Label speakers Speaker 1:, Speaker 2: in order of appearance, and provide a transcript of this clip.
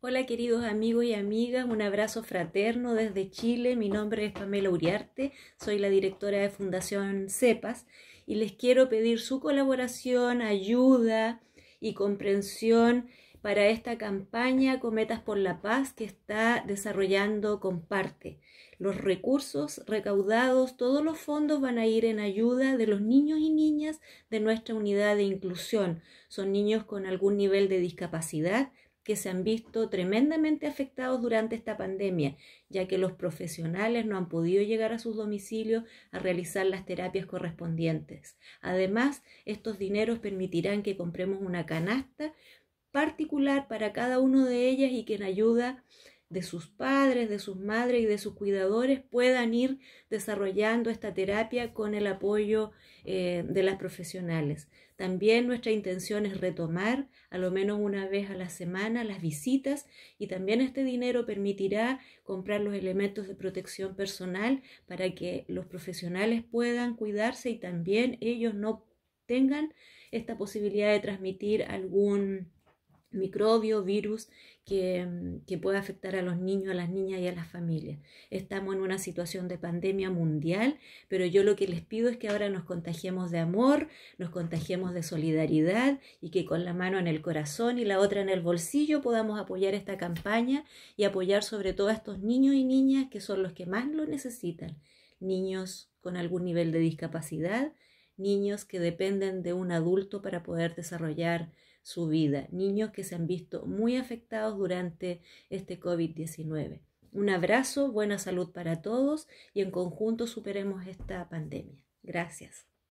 Speaker 1: Hola queridos amigos y amigas, un abrazo fraterno desde Chile. Mi nombre es Pamela Uriarte, soy la directora de Fundación CEPAS y les quiero pedir su colaboración, ayuda y comprensión para esta campaña Cometas por la Paz que está desarrollando Comparte. Los recursos recaudados, todos los fondos van a ir en ayuda de los niños y niñas de nuestra unidad de inclusión. Son niños con algún nivel de discapacidad, que se han visto tremendamente afectados durante esta pandemia, ya que los profesionales no han podido llegar a sus domicilios a realizar las terapias correspondientes. Además, estos dineros permitirán que compremos una canasta particular para cada uno de ellas y que en ayuda de sus padres, de sus madres y de sus cuidadores puedan ir desarrollando esta terapia con el apoyo eh, de las profesionales. También nuestra intención es retomar a lo menos una vez a la semana las visitas y también este dinero permitirá comprar los elementos de protección personal para que los profesionales puedan cuidarse y también ellos no tengan esta posibilidad de transmitir algún microbio, virus que, mm, que, puede afectar a los niños, a las niñas y a las familias. Estamos en una situación de pandemia mundial, pero yo lo que les pido es que ahora nos contagiemos de amor, nos contagiemos de solidaridad y que con la mano en el corazón y la otra en el bolsillo podamos apoyar esta campaña y apoyar sobre todo a estos niños y niñas que son los que más lo necesitan. Niños con algún nivel de discapacidad, niños que dependen de un adulto para poder desarrollar su vida, niños que se han visto muy afectados durante este COVID-19. Un abrazo, buena salud para todos y en conjunto superemos esta pandemia. Gracias.